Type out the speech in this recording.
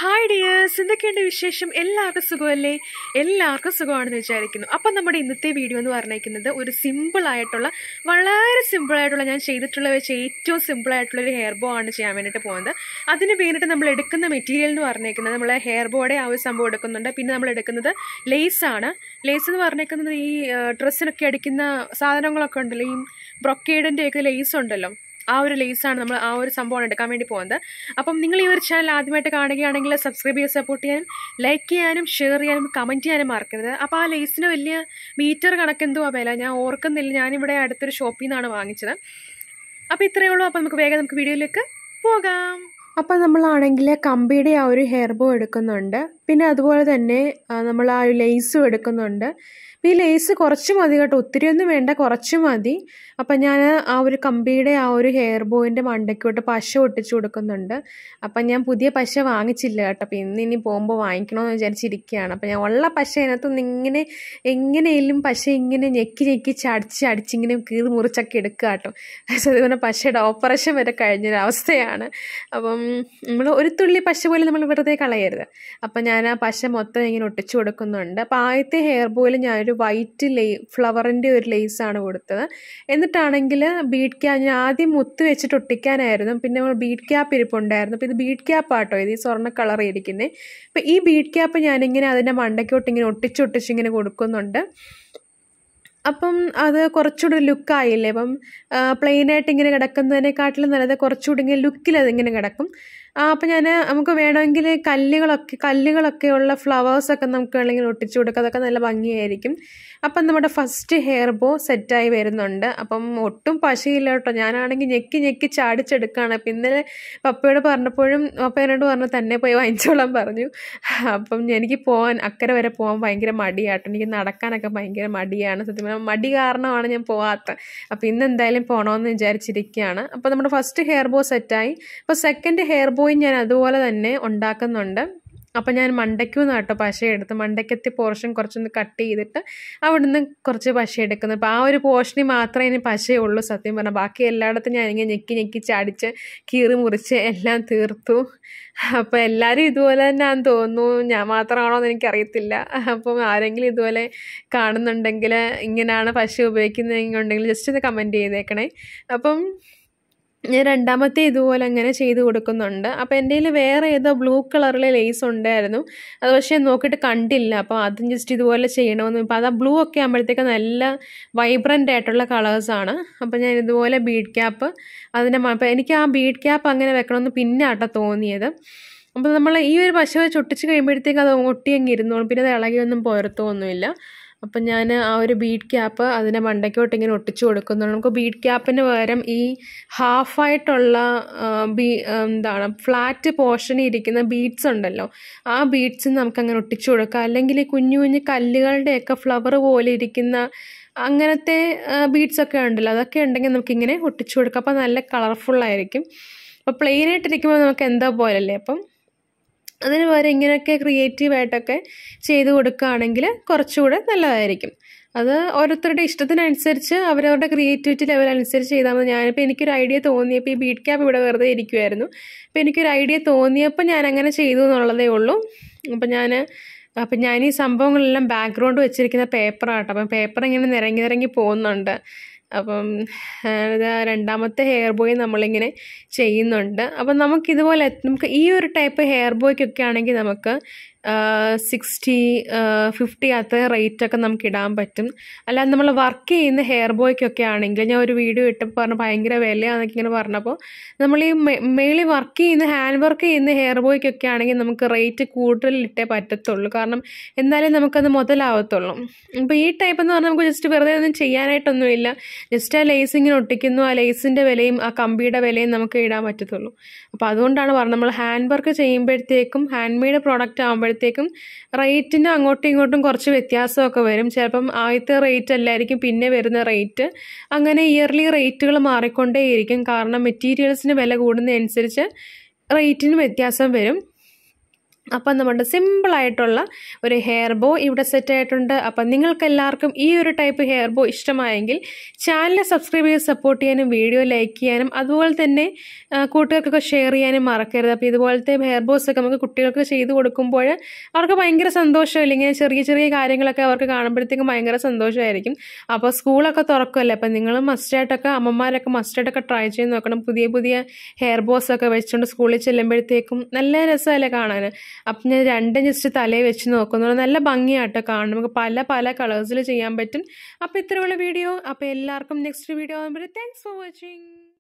hi dears എന്തൊക്കെയുണ്ട് വിശേഷം എല്ലാവർക്കും സുഖമല്ലേ എല്ലാവർക്കും സുഖമാണെന്ന് വിചാരിക്കുന്നു അപ്പം നമ്മുടെ ഇന്നത്തെ വീഡിയോ എന്ന് പറഞ്ഞിരിക്കുന്നത് ഒരു സിമ്പിളായിട്ടുള്ള വളരെ സിമ്പിളായിട്ടുള്ള ഞാൻ ചെയ്തിട്ടുള്ള വെച്ച് ഏറ്റവും സിമ്പിളായിട്ടുള്ള ഒരു ഹെയർ ബോ ആണ് ചെയ്യാൻ വേണ്ടിയിട്ട് പോകുന്നത് അതിന് വേണ്ടിയിട്ട് നമ്മൾ എടുക്കുന്ന മെറ്റീരിയൽ എന്ന് പറഞ്ഞിരിക്കുന്നത് നമ്മൾ ഹെയർ ബോയുടെ ആ ഒരു സംഭവം എടുക്കുന്നുണ്ട് പിന്നെ നമ്മൾ എടുക്കുന്നത് ലേസാണ് ലേസ് എന്ന് പറഞ്ഞിരിക്കുന്നത് ഈ ഡ്രസ്സിനൊക്കെ അടിക്കുന്ന സാധനങ്ങളൊക്കെ ഉണ്ടല്ലോ ഈ ബ്രൊക്കേഡിൻ്റെയൊക്കെ ലേസ് ഉണ്ടല്ലോ ആ ഒരു ലേസാണ് നമ്മൾ ആ ഒരു സംഭവമാണ് എടുക്കാൻ വേണ്ടി പോകുന്നത് അപ്പം നിങ്ങൾ ഈ ഒരു ചാനൽ ആദ്യമായിട്ട് കാണുകയാണെങ്കിൽ സബ്സ്ക്രൈബ് ചെയ്ത് സപ്പോർട്ട് ചെയ്യാനും ലൈക്ക് ചെയ്യാനും ഷെയർ ചെയ്യാനും കമൻറ്റ് ചെയ്യാനും മറക്കരുത് അപ്പോൾ ആ ലേസിന് വലിയ മീറ്റർ കണക്കെന്തുവാ വില ഞാൻ ഓർക്കുന്നില്ല ഞാനിവിടെ അടുത്തൊരു ഷോപ്പിൽ നിന്നാണ് വാങ്ങിച്ചത് അപ്പോൾ ഇത്രയേ ഉള്ളൂ അപ്പോൾ നമുക്ക് വേഗം നമുക്ക് വീഡിയോയിലേക്ക് പോകാം അപ്പം നമ്മളാണെങ്കിൽ കമ്പിയുടെ ആ ഒരു ഹെയർ ബോ എടുക്കുന്നുണ്ട് പിന്നെ അതുപോലെ തന്നെ നമ്മൾ ആ ഒരു ലേസും എടുക്കുന്നുണ്ട് ഈ ലേസ് കുറച്ച് മതി കേട്ടോ ഒത്തിരിയൊന്നും വേണ്ട കുറച്ച് മതി അപ്പം ഞാൻ ആ ഒരു കമ്പിയുടെ ആ ഒരു ഹെയർ ബോയിൻ്റെ മണ്ടയ്ക്കോട്ട് പശ ഒട്ടിച്ചു കൊടുക്കുന്നുണ്ട് അപ്പം ഞാൻ പുതിയ പശ വാങ്ങിച്ചില്ല കേട്ടോ അപ്പം ഇന്ന് ഇനി പോകുമ്പോൾ വാങ്ങിക്കണമെന്ന് വിചാരിച്ചിരിക്കുകയാണ് അപ്പം ഞാൻ ഉള്ള പശ അതിനകത്തുനിന്ന് ഇങ്ങനെ എങ്ങനെയെങ്കിലും പശ ഇങ്ങനെ ഞെക്കി ഞെക്കി ചടിച്ച് അടിച്ചിങ്ങനെ കീറി മുറിച്ചൊക്കെ എടുക്കുക കേട്ടോ അതുപോലെ പശയുടെ ഓപ്പറേഷൻ വരെ കഴിഞ്ഞൊരവസ്ഥയാണ് അപ്പം നമ്മൾ ഒരു തുള്ളി പശ പോലെ നമ്മൾ വെറുതെ കളയരുത് അപ്പം ഞാൻ ഞാൻ ആ പശ മൊത്തം ഇങ്ങനെ ഒട്ടിച്ചു കൊടുക്കുന്നുണ്ട് അപ്പോൾ ആദ്യത്തെ ഹെയർ ബോയിൽ ഞാനൊരു വൈറ്റ് ലേ ഫ്ലവറിൻ്റെ ഒരു ലേസാണ് കൊടുത്തത് എന്നിട്ടാണെങ്കിൽ ബീഡ് ക്യാ ഞാൻ ആദ്യം മുത്ത് വെച്ചിട്ട് ഒട്ടിക്കാനായിരുന്നു പിന്നെ ബീഡ് ക്യാപ്പ് ഇരിപ്പുണ്ടായിരുന്നു അപ്പോൾ ഇത് ബീഡ് ആട്ടോ ഇത് ഈ സ്വർണ്ണ കളർ ഇരിക്കുന്നത് അപ്പോൾ ഈ ബീഡ് ക്യാപ്പ് ഞാനിങ്ങനെ അതിൻ്റെ മണ്ടയ്ക്കോട്ടിങ്ങനെ ഒട്ടിച്ചൊട്ടിച്ചിങ്ങനെ കൊടുക്കുന്നുണ്ട് അപ്പം അത് കുറച്ചുകൂടി ലുക്കായില്ലേ അപ്പം പ്ലെയിനായിട്ട് ഇങ്ങനെ കിടക്കുന്നതിനെക്കാട്ടിലും നല്ലത് കുറച്ചുകൂടി ഇങ്ങനെ ലുക്കിൽ അതിങ്ങനെ കിടക്കും അപ്പം ഞാൻ നമുക്ക് വേണമെങ്കിൽ കല്ലുകളൊക്കെ കല്ലുകളൊക്കെ ഉള്ള ഫ്ലവേഴ്സൊക്കെ നമുക്ക് വേണമെങ്കിൽ ഒട്ടിച്ചു കൊടുക്കുക അതൊക്കെ നല്ല ഭംഗിയായിരിക്കും അപ്പം നമ്മുടെ ഫസ്റ്റ് ഹെയർ ബോ സെറ്റായി വരുന്നുണ്ട് അപ്പം ഒട്ടും പശയില്ല കേട്ടോ ഞാനാണെങ്കിൽ ഞെക്കി ഞെക്കി ചാടിച്ചെടുക്കുകയാണ് അപ്പം ഇന്നലെ പപ്പയോട് പറഞ്ഞപ്പോഴും പപ്പേനോട് എന്നോട് തന്നെ പോയി വാങ്ങിച്ചോളാൻ പറഞ്ഞു അപ്പം എനിക്ക് പോകാൻ അക്കരെ വരെ പോകാൻ ഭയങ്കര മടിയാട്ടോ എനിക്ക് നടക്കാനൊക്കെ ഭയങ്കര മടിയാണ് സത്യം മടി കാരണമാണ് ഞാൻ പോകാത്ത അപ്പം ഇന്ന് എന്തായാലും പോകണമെന്ന് വിചാരിച്ചിരിക്കുകയാണ് അപ്പോൾ നമ്മുടെ ഫസ്റ്റ് ഹെയർ ബോ സെറ്റായി അപ്പോൾ സെക്കൻഡ് ഹെയർ ബോ പോയും ഞാൻ അതുപോലെ തന്നെ ഉണ്ടാക്കുന്നുണ്ട് അപ്പം ഞാൻ മണ്ടയ്ക്കു നിന്ന് കേട്ടോ പശ എടുത്ത് മണ്ടയ്ക്കത്തെ പോർഷൻ കുറച്ചൊന്ന് കട്ട് ചെയ്തിട്ട് അവിടുന്ന് കുറച്ച് പശ എടുക്കുന്നു അപ്പോൾ ആ ഒരു പോർഷനിൽ മാത്രമേ ഇനി ഉള്ളൂ സത്യം പറഞ്ഞാൽ ബാക്കി എല്ലായിടത്തും ഞാൻ ഇങ്ങനെ ഞെക്കി ഞെക്കി ചാടിച്ച് കീറി മുറിച്ച് എല്ലാം തീർത്തു അപ്പോൾ എല്ലാവരും ഇതുപോലെ തന്നെയാണെന്ന് തോന്നുന്നു ഞാൻ മാത്രമാണോ എന്ന് എനിക്കറിയത്തില്ല അപ്പം ആരെങ്കിലും ഇതുപോലെ കാണുന്നുണ്ടെങ്കിൽ ഇങ്ങനെയാണ് പശ ഉപയോഗിക്കുന്നതെങ്കിൽ ഉണ്ടെങ്കിൽ ജസ്റ്റ് ഒന്ന് കമൻറ്റ് ചെയ്തേക്കണേ അപ്പം ഞാൻ രണ്ടാമത്തെ ഇതുപോലെ അങ്ങനെ ചെയ്ത് കൊടുക്കുന്നുണ്ട് അപ്പോൾ എൻ്റെ കയ്യിൽ വേറെ ഏതോ ബ്ലൂ കളറിലെ ലേസ് ഉണ്ടായിരുന്നു അത് പക്ഷേ നോക്കിയിട്ട് കണ്ടില്ല അപ്പോൾ അതും ജസ്റ്റ് ഇതുപോലെ ചെയ്യണമെന്ന് ഇപ്പോൾ അത് ബ്ലൂ ഒക്കെ ആകുമ്പോഴത്തേക്ക് നല്ല വൈബ്രൻ്റ് ആയിട്ടുള്ള കളേഴ്സാണ് അപ്പോൾ ഞാൻ ഇതുപോലെ ബീഡ് ക്യാപ്പ് അതിൻ്റെ അപ്പോൾ എനിക്ക് ആ ബീഡ് ക്യാപ്പ് അങ്ങനെ വെക്കണമെന്ന് ആട്ടോ തോന്നിയത് അപ്പോൾ നമ്മൾ ഈ ഒരു പശ ചൊട്ടിച്ച് കഴിയുമ്പോഴത്തേക്ക് അത് ഒട്ടിയെങ്കിൽ ഇരുന്നോളും പിന്നെ അത് ഇളകിയൊന്നും പുരത്തൊന്നുമില്ല അപ്പം ഞാൻ ആ ഒരു ബീഡ് ക്യാപ്പ് അതിനെ മണ്ടയ്ക്കോട്ട് ഇങ്ങനെ ഒട്ടിച്ചു കൊടുക്കുന്നുണ്ട് നമുക്ക് ബീഡ് ക്യാപ്പിന് പകരം ഈ ഹാഫായിട്ടുള്ള ബീ എന്താണ് ഫ്ലാറ്റ് പോർഷനിൽ ഇരിക്കുന്ന ബീഡ്സ് ഉണ്ടല്ലോ ആ ബീഡ്സ് നമുക്ക് അങ്ങനെ ഒട്ടിച്ചു കൊടുക്കാം അല്ലെങ്കിൽ കുഞ്ഞു കുഞ്ഞു കല്ലുകളുടെയൊക്കെ ഫ്ലവർ പോലെ ഇരിക്കുന്ന അങ്ങനത്തെ ബീഡ്സൊക്കെ ഉണ്ടല്ലോ അതൊക്കെ ഉണ്ടെങ്കിൽ നമുക്കിങ്ങനെ ഒട്ടിച്ചു കൊടുക്കാം അപ്പോൾ നല്ല കളർഫുള്ളായിരിക്കും അപ്പോൾ പ്ലെയിനായിട്ടിരിക്കുമ്പോൾ നമുക്ക് എന്താ പോലല്ലേ അപ്പം അതിന് പകരം ഇങ്ങനെയൊക്കെ ക്രിയേറ്റീവായിട്ടൊക്കെ ചെയ്ത് കൊടുക്കുകയാണെങ്കിൽ കുറച്ചുകൂടെ നല്ലതായിരിക്കും അത് ഓരോരുത്തരുടെ ഇഷ്ടത്തിനനുസരിച്ച് അവരവരുടെ ക്രിയേറ്റിവിറ്റി ലെവൽ അനുസരിച്ച് ചെയ്താൽ മതി ഞാനിപ്പോൾ എനിക്കൊരു ഐഡിയ തോന്നിയപ്പോൾ ഈ ബീഡ് ക്യാപ്പ് ഇവിടെ വെറുതെ ഇരിക്കുമായിരുന്നു അപ്പോൾ എനിക്കൊരു ഐഡിയ തോന്നിയപ്പോൾ ഞാൻ അങ്ങനെ ചെയ്തു എന്നുള്ളതേ ഉള്ളൂ അപ്പോൾ ഞാൻ അപ്പം ഞാൻ ഈ സംഭവങ്ങളെല്ലാം ബാക്ക്ഗ്രൗണ്ട് വെച്ചിരിക്കുന്ന പേപ്പറാട്ടോ അപ്പം പേപ്പർ ഇങ്ങനെ നിരങ്ങി നിരങ്ങി പോകുന്നുണ്ട് അപ്പം രണ്ടാമത്തെ ഹെയർ ബോയ് നമ്മളിങ്ങനെ ചെയ്യുന്നുണ്ട് അപ്പം നമുക്കിതുപോലെ നമുക്ക് ഈ ഒരു ടൈപ്പ് ഹെയർ ബോയ്ക്കൊക്കെ ആണെങ്കിൽ നമുക്ക് സിക്സ്റ്റി ഫിഫ്റ്റി റേറ്റ് റേറ്റൊക്കെ നമുക്ക് ഇടാൻ പറ്റും അല്ലാതെ നമ്മൾ വർക്ക് ചെയ്യുന്ന ഹെയർ ബോയ്ക്കൊക്കെ ആണെങ്കിൽ ഞാൻ ഒരു വീഡിയോ ഇട്ടപ്പോൾ പറഞ്ഞു ഭയങ്കര വിലയാണെന്നൊക്കെ ഇങ്ങനെ പറഞ്ഞപ്പോൾ നമ്മൾ ഈ മെയിലി വർക്ക് ചെയ്യുന്ന ഹാൻഡ് വർക്ക് ചെയ്യുന്ന ഹെയർ ബോയ്ക്കൊക്കെ ആണെങ്കിൽ നമുക്ക് റേറ്റ് കൂടുതലിട്ടേ പറ്റത്തുള്ളൂ കാരണം എന്തായാലും നമുക്കത് മുതലാവത്തുള്ളൂ അപ്പോൾ ഈ ടൈപ്പ് എന്ന് പറഞ്ഞാൽ നമുക്ക് ജസ്റ്റ് വെറുതെ ഒന്നും ചെയ്യാനായിട്ടൊന്നുമില്ല ജസ്റ്റ് ആ ലേസ് ഇങ്ങനെ ഒട്ടിക്കുന്നു ആ ലേസിൻ്റെ വിലയും ആ കമ്പിയുടെ വിലയും നമുക്ക് ഇടാൻ പറ്റത്തുള്ളൂ അപ്പോൾ അതുകൊണ്ടാണ് പറഞ്ഞത് നമ്മൾ ഹാൻഡ് വർക്ക് ചെയ്യുമ്പോഴത്തേക്കും ഹാൻഡ് മെയ്ഡ് പ്രോഡക്റ്റ് ആകുമ്പോൾ വരുമ്പോഴത്തേക്കും റേറ്റിന് അങ്ങോട്ടും ഇങ്ങോട്ടും കുറച്ച് വ്യത്യാസമൊക്കെ വരും ചിലപ്പം ആദ്യത്തെ റേറ്റ് അല്ലായിരിക്കും പിന്നെ വരുന്ന റേറ്റ് അങ്ങനെ ഇയർലി റേറ്റുകൾ മാറിക്കൊണ്ടേയിരിക്കും കാരണം മെറ്റീരിയൽസിന് വില കൂടുന്നതനുസരിച്ച് റേറ്റിന് വ്യത്യാസം വരും അപ്പം നമ്മുടെ സിമ്പിളായിട്ടുള്ള ഒരു ഹെയർ ബോ ഇവിടെ സെറ്റ് ആയിട്ടുണ്ട് അപ്പം നിങ്ങൾക്കെല്ലാവർക്കും ഈ ഒരു ടൈപ്പ് ഹെയർ ബോ ഇഷ്ടമായെങ്കിൽ ചാനൽ സബ്സ്ക്രൈബ് ചെയ്ത് സപ്പോർട്ട് ചെയ്യാനും വീഡിയോ ലൈക്ക് ചെയ്യാനും അതുപോലെ തന്നെ കൂട്ടുകാർക്കൊക്കെ ഷെയർ ചെയ്യാനും മറക്കരുത് അപ്പോൾ ഇതുപോലത്തെ ഹെയർ ബോസൊക്കെ നമുക്ക് കുട്ടികൾക്ക് ചെയ്ത് കൊടുക്കുമ്പോൾ അവർക്ക് ഭയങ്കര സന്തോഷമില്ല ഇങ്ങനെ ചെറിയ ചെറിയ കാര്യങ്ങളൊക്കെ അവർക്ക് കാണുമ്പോഴത്തേക്കും ഭയങ്കര സന്തോഷമായിരിക്കും അപ്പോൾ സ്കൂളൊക്കെ തുറക്കുമല്ലേ അപ്പം നിങ്ങൾ മസ്റ്റായിട്ടൊക്കെ അമ്മമാരൊക്കെ മസ്റ്റായിട്ടൊക്കെ ട്രൈ ചെയ്ത് നോക്കണം പുതിയ പുതിയ ഹെയർ ബോസൊക്കെ വെച്ചുകൊണ്ട് സ്കൂളിൽ ചെല്ലുമ്പോഴത്തേക്കും നല്ല രസമല്ലേ കാണാൻ അപ്പം ഞാൻ രണ്ടും ജസ്റ്റ് തലയിൽ വെച്ച് നോക്കുന്നു നല്ല ഭംഗിയാട്ടോ കാണും നമുക്ക് പല പല കളേഴ്സിൽ ചെയ്യാൻ പറ്റും അപ്പോൾ ഇത്രയുള്ള വീഡിയോ അപ്പോൾ എല്ലാവർക്കും നെക്സ്റ്റ് വീഡിയോ ആകുമ്പോൾ താങ്ക്സ് ഫോർ വാച്ചിങ്